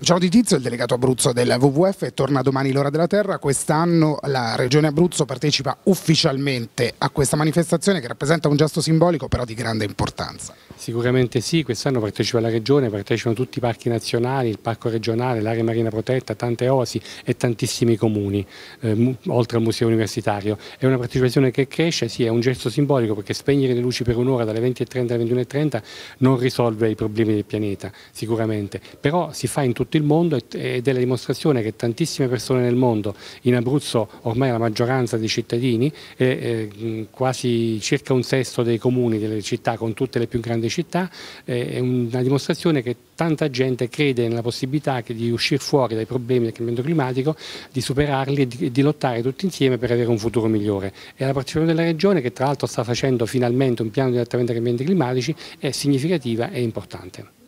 Ciao Di Tizio, il delegato Abruzzo del WWF, torna domani l'ora della terra. Quest'anno la Regione Abruzzo partecipa ufficialmente a questa manifestazione che rappresenta un gesto simbolico però di grande importanza. Sicuramente sì, quest'anno partecipa la Regione, partecipano tutti i parchi nazionali, il parco regionale, l'area marina protetta, tante osi e tantissimi comuni, ehm, oltre al museo universitario. È una partecipazione che cresce, sì, è un gesto simbolico perché spegnere le luci per un'ora dalle 20.30 alle 21.30 non risolve i problemi del pianeta, sicuramente, però si fa in tutta tutto il mondo ed è la dimostrazione che tantissime persone nel mondo, in Abruzzo ormai la maggioranza dei cittadini, eh, quasi circa un sesto dei comuni delle città con tutte le più grandi città, è una dimostrazione che tanta gente crede nella possibilità di uscire fuori dai problemi del cambiamento climatico, di superarli e di lottare tutti insieme per avere un futuro migliore. E la partecipazione della Regione, che tra l'altro sta facendo finalmente un piano di adattamento ai cambiamenti climatici, è significativa e importante.